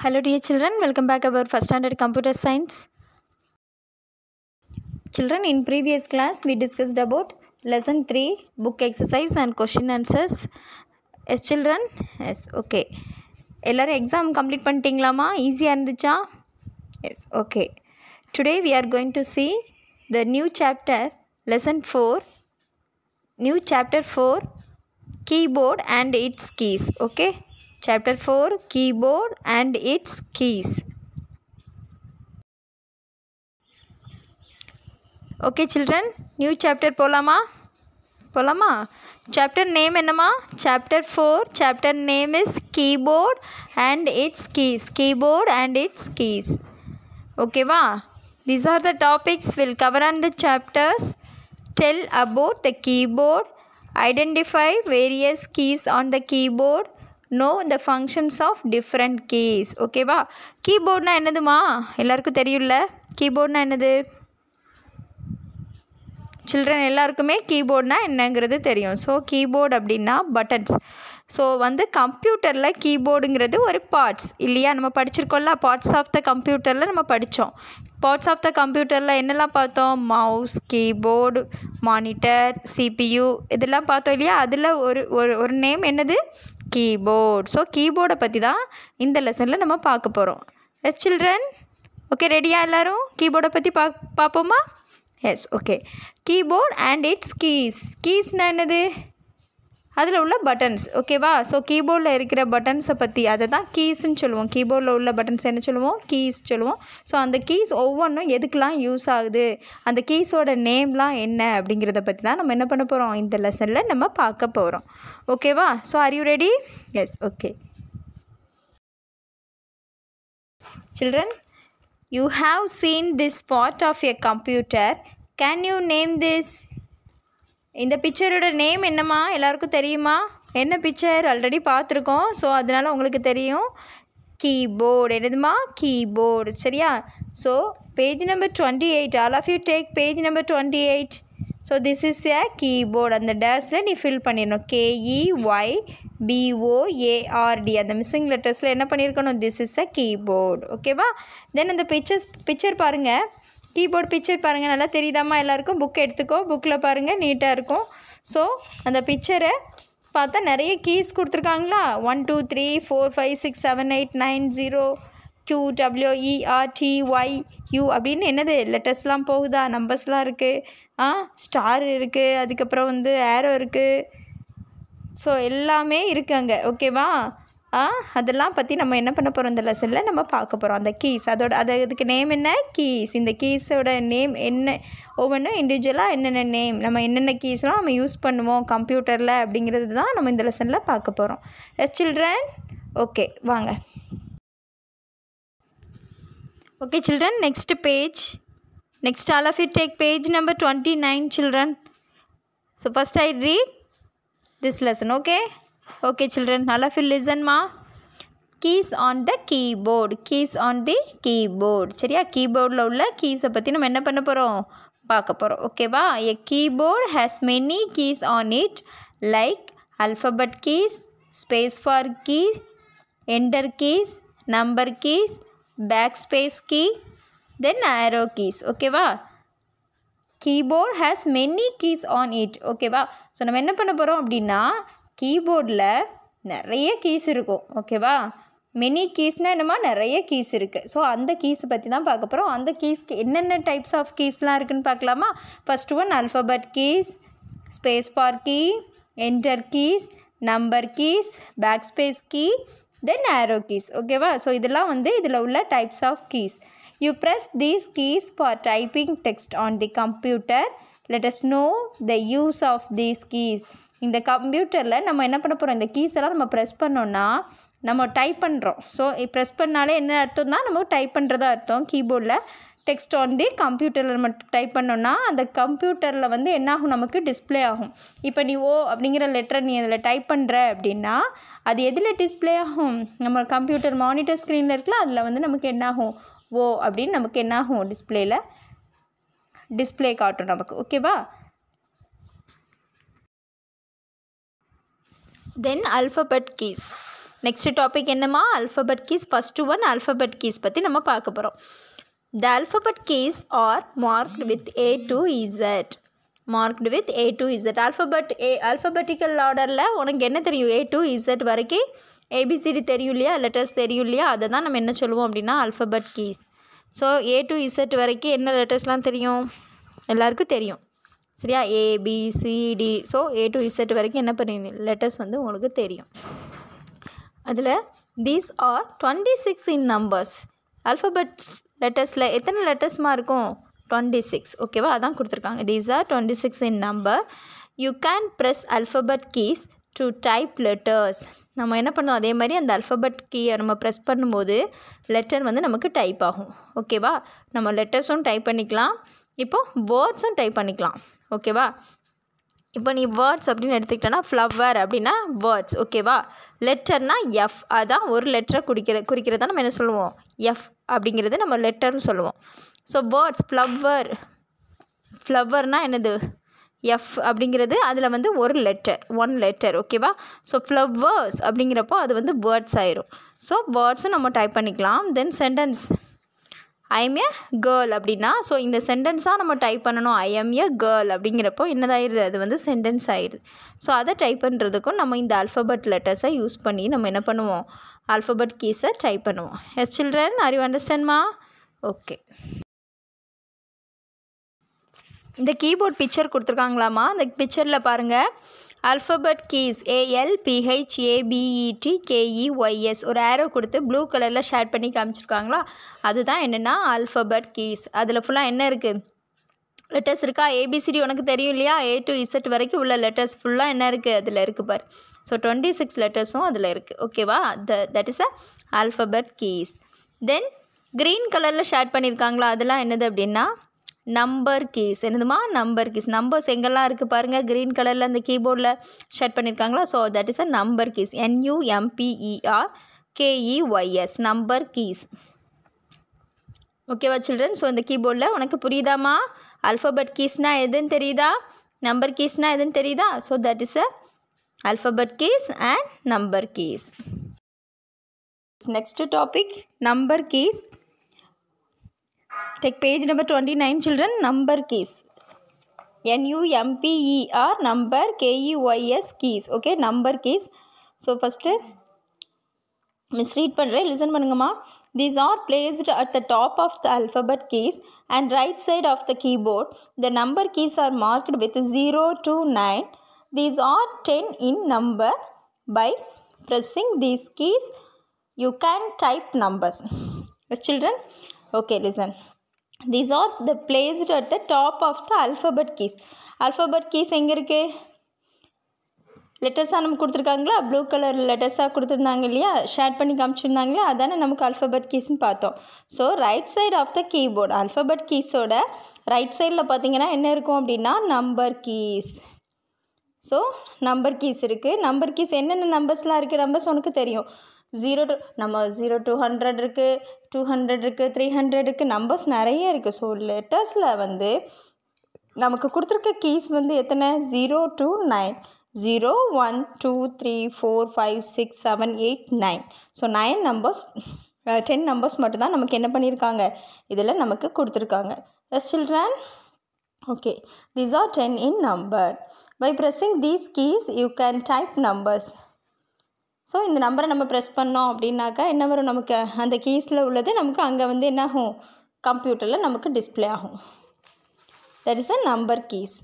Hello dear children, welcome back our first standard computer science. Children, in previous class we discussed about lesson 3 book exercise and question answers. Yes children, yes okay. எல்லாரும் exam complete பண்ணிட்டீங்களாமா ஈஸியாக இருந்துச்சா yes okay today we are going to see the new chapter lesson four new chapter four keyboard and its keys okay Chapter 4 Keyboard and its Keys Okay children, new chapter polama polama Chapter name enama Chapter 4 Chapter name is Keyboard and its Keys Keyboard and its Keys Okay va? These are the topics we will cover in the chapters Tell about the keyboard Identify various keys on the keyboard know இந்த functions of different keys ஓகேவா கீபோர்ட்னால் என்னதுமா எல்லாருக்கும் தெரியும்ல கீபோர்ட்னால் என்னது children எல்லாருக்குமே கீபோர்ட்னால் என்னங்கிறது தெரியும் ஸோ கீபோர்டு அப்படின்னா பட்டன்ஸ் ஸோ வந்து கம்ப்யூட்டரில் கீபோர்டுங்கிறது ஒரு பார்ட்ஸ் இல்லையா நம்ம படிச்சிருக்கோம்ல பார்ட்ஸ் ஆஃப் த கம்ப்யூட்டரில் நம்ம படித்தோம் பார்ட்ஸ் ஆஃப் த கம்ப்யூட்டரில் என்னெல்லாம் பார்த்தோம் மவுஸ் கீபோர்டு மானிட்டர் சிபியு இதெல்லாம் பார்த்தோம் இல்லையா அதில் ஒரு ஒரு ஒரு நேம் என்னது கீபோர்ட் ஸோ கீபோர்டை பற்றி தான் இந்த லெசனில் நம்ம பார்க்க போகிறோம் எஸ் சில்ட்ரன் ஓகே ரெடியாக எல்லோரும் கீபோர்டை பற்றி பா பார்ப்போமா yes okay keyboard and its keys கீஸ்னால் என்னது அதில் உள்ள பட்டன்ஸ் ஓகேவா ஸோ கீபோர்டில் இருக்கிற பட்டன்ஸை பற்றி அதை தான் கீஸ்ன்னு சொல்லுவோம் கீபோர்டில் உள்ள பட்டன்ஸ் என்ன சொல்லுவோம் கீஸ் சொல்லுவோம் ஸோ அந்த கீஸ் ஒவ்வொன்றும் எதுக்கெலாம் யூஸ் ஆகுது அந்த கீஸோட நேம்லாம் என்ன அப்படிங்கிறத பற்றி தான் நம்ம என்ன பண்ண போகிறோம் இந்த லெசனில் நம்ம பார்க்க போகிறோம் ஓகேவா so are you ready yes okay children you have seen this part of a computer can you name this இந்த பிக்சரோட நேம் என்னம்மா எல்லாருக்கும் தெரியுமா என்ன பிக்சர் ஆல்ரெடி பார்த்துருக்கோம் ஸோ அதனால் உங்களுக்கு தெரியும் கீபோர்டு என்னதுமா கீபோர்டு சரியா so page number twenty eight all of you take page number twenty eight so this is a keyboard அந்த டேஸில் நீ ஃபில் பண்ணிடணும் கேஇ ஒய் பிஓஏஆர்டி அந்த மிஸ்ஸிங் லெட்டர்ஸில் என்ன பண்ணியிருக்கணும் திஸ் இஸ் அ கீபோர்டு ஓகேவா தென் அந்த பிக்சர்ஸ் பிக்சர் பாருங்கள் கீபோர்டு பிக்சர் பாருங்கள் நல்லா தெரியுதாம்மா எல்லாருக்கும் புக் எடுத்துக்கோ புக்கில் பாருங்கள் நீட்டாக இருக்கும் ஸோ அந்த பிக்சரை பார்த்தா நிறைய கீஸ் கொடுத்துருக்காங்களா one two three four five six seven eight nine zero Q W E R T Y U அப்படின்னு என்னது லெட்டர்ஸ்லாம் போகுதா நம்பர்ஸ்லாம் இருக்குது ஆ ஸ்டார் இருக்குது அதுக்கப்புறம் வந்து ஏரோ இருக்குது ஸோ எல்லாமே இருக்குது அங்கே ஓகேவா அதெல்லாம் பற்றி நம்ம என்ன பண்ண போகிறோம் இந்த லெசனில் நம்ம பார்க்க போகிறோம் அந்த கீஸ் அதோட அது இதுக்கு நேம் என்ன கீஸ் இந்த கீஸோட நேம் என்ன ஒவ்வொன்றும் இண்டிவிஜுவலாக என்னென்ன நேம் நம்ம என்னென்ன கீஸ்லாம் நம்ம யூஸ் பண்ணுவோம் கம்ப்யூட்டரில் அப்படிங்கிறது தான் நம்ம இந்த லெசனில் பார்க்க போகிறோம் எஸ் சில்ட்ரன் ஓகே வாங்க okay children next page next all of you take page number twenty nine children so first I read this lesson okay okay children நல்லா feel you keys on the keyboard keys on the keyboard சரியா கீபோர்டில் உள்ள கீஸை பற்றி நம்ம என்ன பண்ண போகிறோம் பார்க்க போகிறோம் ஓகேவா a keyboard has many keys on it like alphabet keys space bar key enter keys number keys backspace key then arrow keys ஓகேவா keyboard has many keys on it ஓகேவா ஸோ நம்ம என்ன பண்ண போகிறோம் அப்படின்னா கீபோர்டில் நிறைய கீஸ் இருக்கும் ஓகேவா மெனி கீஸ்னால் என்னமோ நிறைய கீஸ் இருக்குது ஸோ அந்த கீஸை பற்றி தான் பார்க்க போகிறோம் அந்த கீஸ்க்கு என்னென்ன டைப்ஸ் ஆஃப் கீஸ்லாம் இருக்குதுன்னு பார்க்கலாமா first one alphabet keys space bar key enter keys number keys backspace key then arrow keys ஓகேவா ஸோ இதெல்லாம் வந்து இதில் உள்ள types of keys you press these keys for typing text on the computer let us know the use of these keys இந்த கம்ப்யூட்டரில் நம்ம என்ன பண்ண போகிறோம் இந்த கீஸ் எல்லாம் நம்ம ப்ரெஸ் பண்ணோன்னா நம்ம டைப் பண்ணுறோம் ஸோ ப்ரெஸ் பண்ணாலே என்ன அர்த்தம்னா நம்ம டைப் பண்ணுறதா அர்த்தம் கீபோர்டில் டெக்ஸ்ட் வந்து கம்ப்யூட்டரில் நம்ம டைப் பண்ணோன்னா அந்த கம்ப்யூட்டரில் வந்து என்னாகும் நமக்கு டிஸ்பிளே ஆகும் இப்போ நீ ஓ அப்படிங்கிற லெட்டரை நீ அதில் டைப் பண்ணுற அப்படின்னா அது எதில் டிஸ்பிளே ஆகும் நம்ம கம்ப்யூட்டர் மானிட்டர் ஸ்க்ரீனில் இருக்குல்ல அதில் வந்து நமக்கு என்னாகும் ஓ அப்படின்னு நமக்கு என்னாகும் டிஸ்பிளேயில் டிஸ்பிளே காட்டும் நமக்கு ஓகேவா then alphabet keys next topic என்னம்மா alphabet keys first one alphabet keys பற்றி நம்ம பார்க்க போகிறோம் the alphabet keys are mark with A to Z marked with A to Z alphabet A alphabetical ஆர்டரில் உனக்கு என்ன தெரியும் ஏ டு இசட் வரைக்கும் ஏபிசிடி தெரியும் இல்லையா லெட்டர்ஸ் தெரியும் இல்லையா அதை தான் நம்ம என்ன சொல்லுவோம் அப்படின்னா alphabet keys so A to Z வரைக்கும் என்ன லெட்டர்ஸ்லாம் தெரியும் எல்லாருக்கும் தெரியும் சரியா A B C D so A to Z வரைக்கும் என்ன பண்ணிருந்தீங்க லெட்டர்ஸ் வந்து உங்களுக்கு தெரியும் அதில் these are twenty six in numbers alphabet லெட்டர்ஸில் எத்தனை லெட்டர்ஸ்மா இருக்கும் டுவெண்ட்டி சிக்ஸ் ஓகேவா அதான் கொடுத்துருக்காங்க these are twenty six in number you can press alphabet keys to type letters நம்ம என்ன பண்ணுவோம் அதே மாதிரி அந்த அல்ஃபபெட் கீயை நம்ம ப்ரெஸ் பண்ணும்போது லெட்டர் வந்து நமக்கு டைப் ஆகும் ஓகேவா நம்ம லெட்டர்ஸும் டைப் பண்ணிக்கலாம் இப்போது வேர்ட்ஸும் டைப் பண்ணிக்கலாம் ஓகேவா இப்போ நீ வேர்ட்ஸ் அப்படின்னு எடுத்துக்கிட்டேன்னா ஃப்ளவர் அப்படின்னா வேர்ட்ஸ் ஓகேவா லெட்டர்னா எஃப் அதான் ஒரு லெட்டரை குடிக்கிற குறிக்கிறதா நம்ம என்ன சொல்லுவோம் எஃப் அப்படிங்கிறது நம்ம லெட்டர்னு சொல்லுவோம் ஸோ வேர்ட்ஸ் ஃப்ளவர் ஃப்ளவர்னால் என்னது எஃப் அப்படிங்கிறது அதில் வந்து ஒரு லெட்டர் ஒன் லெட்டர் ஓகேவா ஸோ ஃப்ளவர்ஸ் அப்படிங்கிறப்போ அது வந்து வேர்ட்ஸ் ஆயிரும் ஸோ வேர்ட்ஸும் நம்ம டைப் பண்ணிக்கலாம் then sentence I am a girl அப்படின்னா ஸோ இந்த சென்டென்ஸாக நம்ம டைப் பண்ணணும் ஐ எம் ஏ கேர்ள் அப்படிங்கிறப்போ என்னதாயிருது அது வந்து சென்டென்ஸ் ஆயிடுது ஸோ அதை டைப் பண்ணுறதுக்கும் நம்ம இந்த அல்ஃபபட் லெட்டர்ஸை யூஸ் பண்ணி நம்ம என்ன பண்ணுவோம் அல்ஃபபட் கீஸை டைப் பண்ணுவோம் எஸ் சில்ட்ரன் ஆர் அண்டர்ஸ்டாண்ட்மா ஓகே இந்த கீபோர்ட் பிக்சர் கொடுத்துருக்காங்களாம்மா அந்த பிக்சரில் பாருங்கள் alphabet keys A L K E Y S ஒரு ஏரோ கொடுத்து ப்ளூ கலரில் ஷேர் பண்ணி காமிச்சிருக்காங்களா அதுதான் என்னென்னா அல்ஃபபட் கீஸ் அதில் ஃபுல்லாக என்ன இருக்குது லெட்டர்ஸ் இருக்கா ஏபிசிடி உனக்கு தெரியும் இல்லையா ஏ டு இசட் வரைக்கும் உள்ள லெட்டர்ஸ் ஃபுல்லாக என்ன இருக்குது அதில் இருக்குது பார் ஸோ டுவெண்ட்டி சிக்ஸ் லெட்டர்ஸும் அதில் இருக்குது ஓகேவா the that is a alphabet keys then green கலரில் ஷேர் பண்ணியிருக்காங்களா அதெல்லாம் என்னது அப்படின்னா நம்பர் கீஸ் என்னதுமா நம்பர் கீஸ் நம்பர்ஸ் எங்கெல்லாம் இருக்குது பாருங்கள் க்ரீன் கலரில் அந்த கீபோர்டில் ஷர்ட் பண்ணியிருக்காங்களா so that is a number keys N U M B E R K E Y S number keys ஓகேவா சில்ட்ரன் ஸோ இந்த கீபோர்டில் உனக்கு புரியுதாம்மா அல்ஃபபெட் கீஸ்னால் எதுன்னு தெரியுதா நம்பர் கீஸ்னால் எதுன்னு தெரியுதா so that is a alphabet keys and number keys next topic number keys Take page number 29 children number keys. N-U-M-P-E-R number K-E-Y-S keys. Okay number keys. So first misread பண்ணுறேன் listen பண்ணுங்கம்மா These are placed at the top of the alphabet keys and right side of the keyboard. The number keys are marked with 0 to 9. These are 10 in number. By pressing these keys, you can type numbers. Yes, children? Okay, listen. These are the placed at the top of the alphabet keys alphabet keys எங்கே இருக்குது லெட்டர்ஸாக நமக்கு கொடுத்துருக்காங்களா blue colour லெட்டர்ஸாக கொடுத்துருந்தாங்க இல்லையா share பண்ணி காமிச்சிருந்தாங்களே அதானே நமக்கு alphabet கீஸ்னு பார்த்தோம் so right side of the keyboard alphabet கீஸோட ரைட் சைடில் பார்த்தீங்கன்னா என்ன இருக்கும் அப்படின்னா number keys so number keys இருக்குது நம்பர் கீஸ் என்னென்ன நம்பர்ஸ்லாம் இருக்குது நம்பர்ஸ் உனக்கு தெரியும் ஜீரோ டூ நம்ம ஜீரோ டூ ஹண்ட்ரட் இருக்குது டூ ஹண்ட்ரட் இருக்குது த்ரீ ஹண்ட்ரட் இருக்குது நம்பர்ஸ் நிறைய இருக்குது ஸோ லெட்டர்ஸில் வந்து நமக்கு கொடுத்துருக்க கீஸ் வந்து எத்தனை zero two nine zero one two three four five six seven eight nine so nine numbers ten numbers மட்டும்தான் நமக்கு என்ன பண்ணியிருக்காங்க இதில் நமக்கு கொடுத்துருக்காங்க yes children okay these are ten in number by pressing these keys you can type numbers so இந்த நம்பரை நம்ம ப்ரெஸ் பண்ணோம் அப்படின்னாக்கா என்ன வரும் நமக்கு அந்த கீஸில் உள்ளது நமக்கு அங்கே வந்து என்னாகும் கம்ப்யூட்டரில் நமக்கு டிஸ்பிளே ஆகும் that is a number keys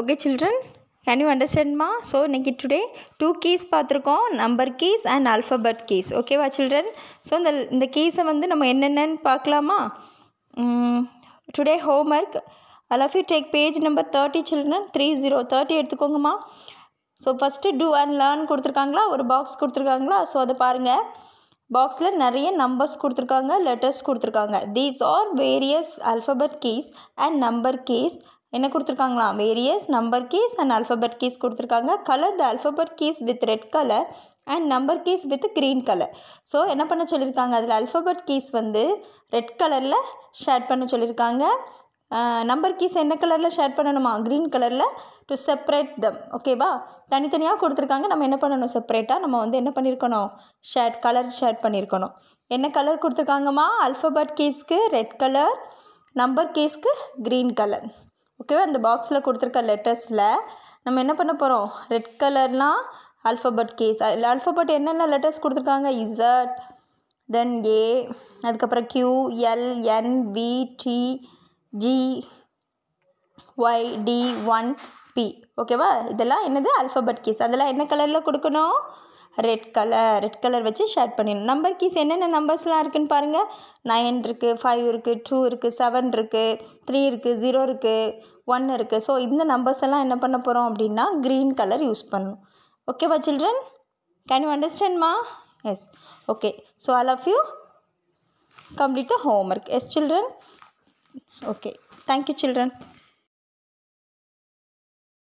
okay children can you அண்டர்ஸ்டாண்ட்மா ஸோ இன்னைக்கு டுடே டூ கீஸ் பார்த்துருக்கோம் number keys and alphabet keys ஓகேவா சில்ட்ரன் ஸோ இந்த இந்த கீஸை வந்து நம்ம என்னென்னு பார்க்கலாமா today homework all of you take page number thirty children three zero thirty எடுத்துக்கோங்கம்மா so first do and learn கொடுத்துருக்காங்களா ஒரு பாக்ஸ் கொடுத்துருக்காங்களா ஸோ அதை பாருங்கள் பாக்ஸில் நிறைய நம்பர்ஸ் கொடுத்துருக்காங்க லெட்டர்ஸ் கொடுத்துருக்காங்க these are various alphabet keys and number keys என்ன கொடுத்துருக்காங்களாம் various number keys and alphabet keys கொடுத்துருக்காங்க colour the alphabet keys with red colour and number keys with green colour so என்ன பண்ண சொல்லியிருக்காங்க அதில் அல்ஃபபெட் கீஸ் வந்து ரெட் கலரில் ஷேட் பண்ண சொல்லியிருக்காங்க நம்பர் கீஸ் என்ன கலரில் ஷேர் பண்ணணுமா க்ரீன் கலரில் டு செப்ரேட் தம் ஓகேவா தனித்தனியாக கொடுத்துருக்காங்க நம்ம என்ன பண்ணணும் செப்ரேட்டாக நம்ம வந்து என்ன பண்ணியிருக்கணும் ஷேட் கலர் ஷேட் பண்ணியிருக்கணும் என்ன கலர் கொடுத்துருக்காங்கம்மா அல்ஃபபட் கீஸ்க்கு ரெட் கலர் நம்பர் கேஸ்க்கு க்ரீன் கலர் ஓகேவா இந்த பாக்ஸில் கொடுத்துருக்க லெட்டர்ஸில் நம்ம என்ன பண்ண போகிறோம் ரெட் கலர்னால் அல்ஃபபட் கேஸ் அல்ஃபபட் என்னென்ன லெட்டர்ஸ் கொடுத்துருக்காங்க இசட் தென் ஏ அதுக்கப்புறம் Q L N V D G Y D one P ஓகேவா இதெல்லாம் என்னது அல்ஃபபெட் கீஸ் அதெல்லாம் என்ன கலரில் கொடுக்கணும் ரெட் கலர் ரெட் கலர் வச்சு ஷேர்ட் பண்ணிடணும் நம்பர் கீஸ் என்னென்ன நம்பர்ஸ்லாம் இருக்குன்னு பாருங்கள் நைன் இருக்குது ஃபைவ் இருக்குது டூ இருக்குது செவன் இருக்குது த்ரீ இருக்குது ஜீரோ இருக்குது ஒன் இருக்குது ஸோ இந்த நம்பர்ஸ் எல்லாம் என்ன பண்ண போகிறோம் அப்படின்னா க்ரீன் கலர் யூஸ் பண்ணணும் ஓகேவா சில்ட்ரன் கேன் யூ அண்டர்ஸ்டாண்ட்மா yes okay so all of you complete the homework yes children Okay. Thank you, children.